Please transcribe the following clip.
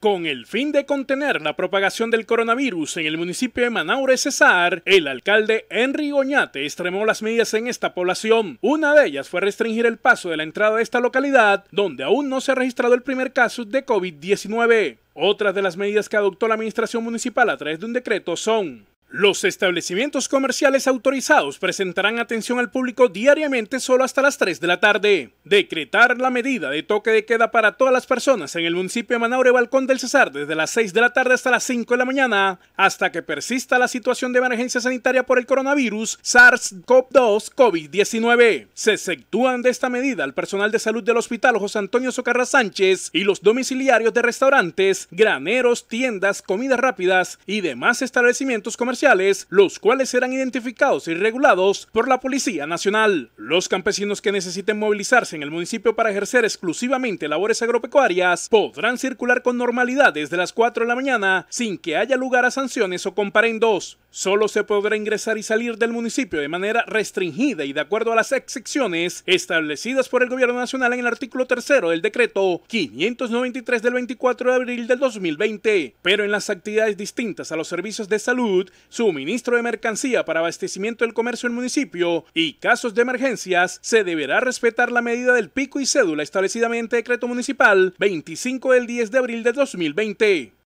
Con el fin de contener la propagación del coronavirus en el municipio de Manaure Cesar, el alcalde Henry Oñate extremó las medidas en esta población. Una de ellas fue restringir el paso de la entrada de esta localidad, donde aún no se ha registrado el primer caso de COVID-19. Otras de las medidas que adoptó la administración municipal a través de un decreto son los establecimientos comerciales autorizados presentarán atención al público diariamente solo hasta las 3 de la tarde. Decretar la medida de toque de queda para todas las personas en el municipio de Manaure Balcón del Cesar desde las 6 de la tarde hasta las 5 de la mañana, hasta que persista la situación de emergencia sanitaria por el coronavirus SARS-CoV-2 COVID-19. Se exceptúan de esta medida al personal de salud del hospital José Antonio Socarra Sánchez y los domiciliarios de restaurantes, graneros, tiendas, comidas rápidas y demás establecimientos comerciales los cuales serán identificados y regulados por la Policía Nacional. Los campesinos que necesiten movilizarse en el municipio para ejercer exclusivamente labores agropecuarias podrán circular con normalidad desde las 4 de la mañana sin que haya lugar a sanciones o comparendos solo se podrá ingresar y salir del municipio de manera restringida y de acuerdo a las excepciones establecidas por el Gobierno Nacional en el artículo tercero del decreto 593 del 24 de abril del 2020. Pero en las actividades distintas a los servicios de salud, suministro de mercancía para abastecimiento del comercio el municipio y casos de emergencias, se deberá respetar la medida del pico y cédula establecida mediante decreto municipal 25 del 10 de abril del 2020.